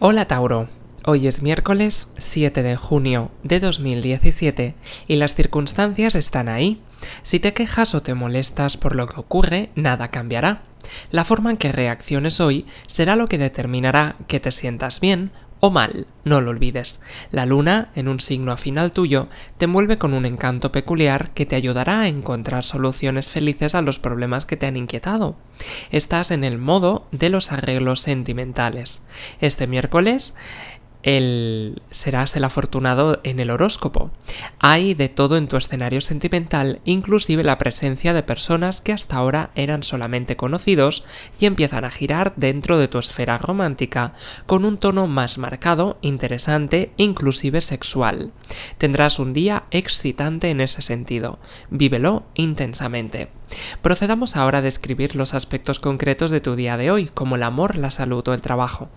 Hola Tauro, hoy es miércoles 7 de junio de 2017 y las circunstancias están ahí. Si te quejas o te molestas por lo que ocurre, nada cambiará. La forma en que reacciones hoy será lo que determinará que te sientas bien o mal, no lo olvides. La luna, en un signo afinal tuyo, te envuelve con un encanto peculiar que te ayudará a encontrar soluciones felices a los problemas que te han inquietado. Estás en el modo de los arreglos sentimentales. Este miércoles el serás el afortunado en el horóscopo. Hay de todo en tu escenario sentimental, inclusive la presencia de personas que hasta ahora eran solamente conocidos y empiezan a girar dentro de tu esfera romántica, con un tono más marcado, interesante, inclusive sexual. Tendrás un día excitante en ese sentido. Vívelo intensamente. Procedamos ahora a describir los aspectos concretos de tu día de hoy, como el amor, la salud o el trabajo.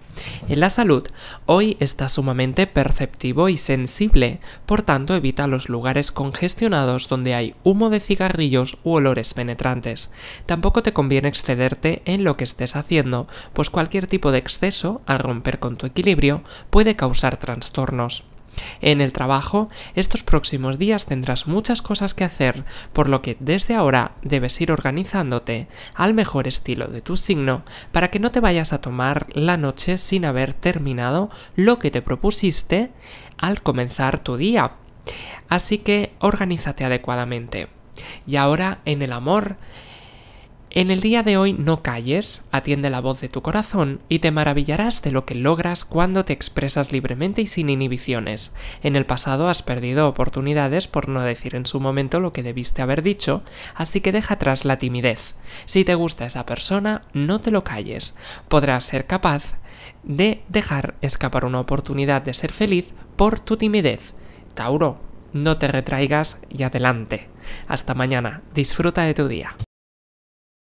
En la salud, hoy está sumamente perceptivo y sensible, por tanto evita los lugares congestionados donde hay humo de cigarrillos u olores penetrantes. Tampoco te conviene excederte en lo que estés haciendo, pues cualquier tipo de exceso, al romper con tu equilibrio, puede causar trastornos. En el trabajo, estos próximos días tendrás muchas cosas que hacer, por lo que desde ahora debes ir organizándote al mejor estilo de tu signo para que no te vayas a tomar la noche sin haber terminado lo que te propusiste al comenzar tu día. Así que organízate adecuadamente. Y ahora en el amor, en el día de hoy no calles, atiende la voz de tu corazón y te maravillarás de lo que logras cuando te expresas libremente y sin inhibiciones. En el pasado has perdido oportunidades por no decir en su momento lo que debiste haber dicho, así que deja atrás la timidez. Si te gusta esa persona, no te lo calles. Podrás ser capaz de dejar escapar una oportunidad de ser feliz por tu timidez. Tauro, no te retraigas y adelante. Hasta mañana, disfruta de tu día.